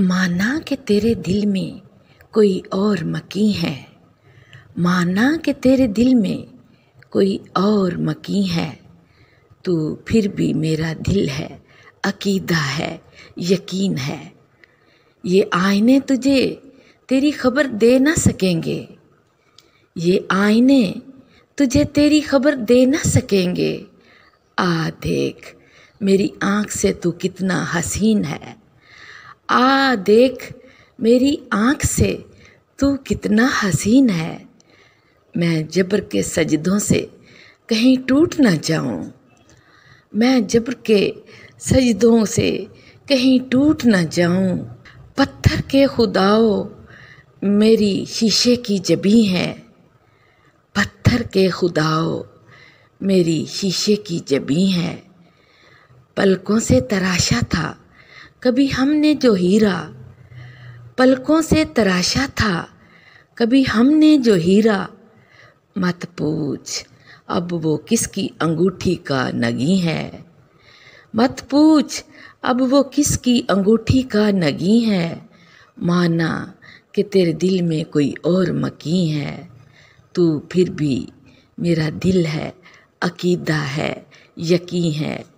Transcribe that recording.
माना कि तेरे दिल में कोई और मकी है माना कि तेरे दिल में कोई और मकी है तू फिर भी मेरा दिल है अकीदा है यकीन है ये आईने तुझे तेरी खबर दे ना सकेंगे ये आईने तुझे तेरी खबर दे ना सकेंगे आ देख मेरी आँख से तू कितना हसीन है आ देख मेरी आँख से तू कितना हसीन है मैं जबर के सजदों से कहीं टूट ना जाऊँ मैं जबर के सजदों से कहीं टूट ना जाऊँ पत्थर के खुदाओ मेरी शीशे की जबी है पत्थर के खुदाओ मेरी शीशे की जबी है पलकों से तराशा था कभी हमने जो हीरा पलकों से तराशा था कभी हमने जो हीरा मत पूछ अब वो किसकी अंगूठी का नगी है मत पूछ अब वो किसकी अंगूठी का नगी है माना कि तेरे दिल में कोई और मकी है तू फिर भी मेरा दिल है अकीदा है यकीन है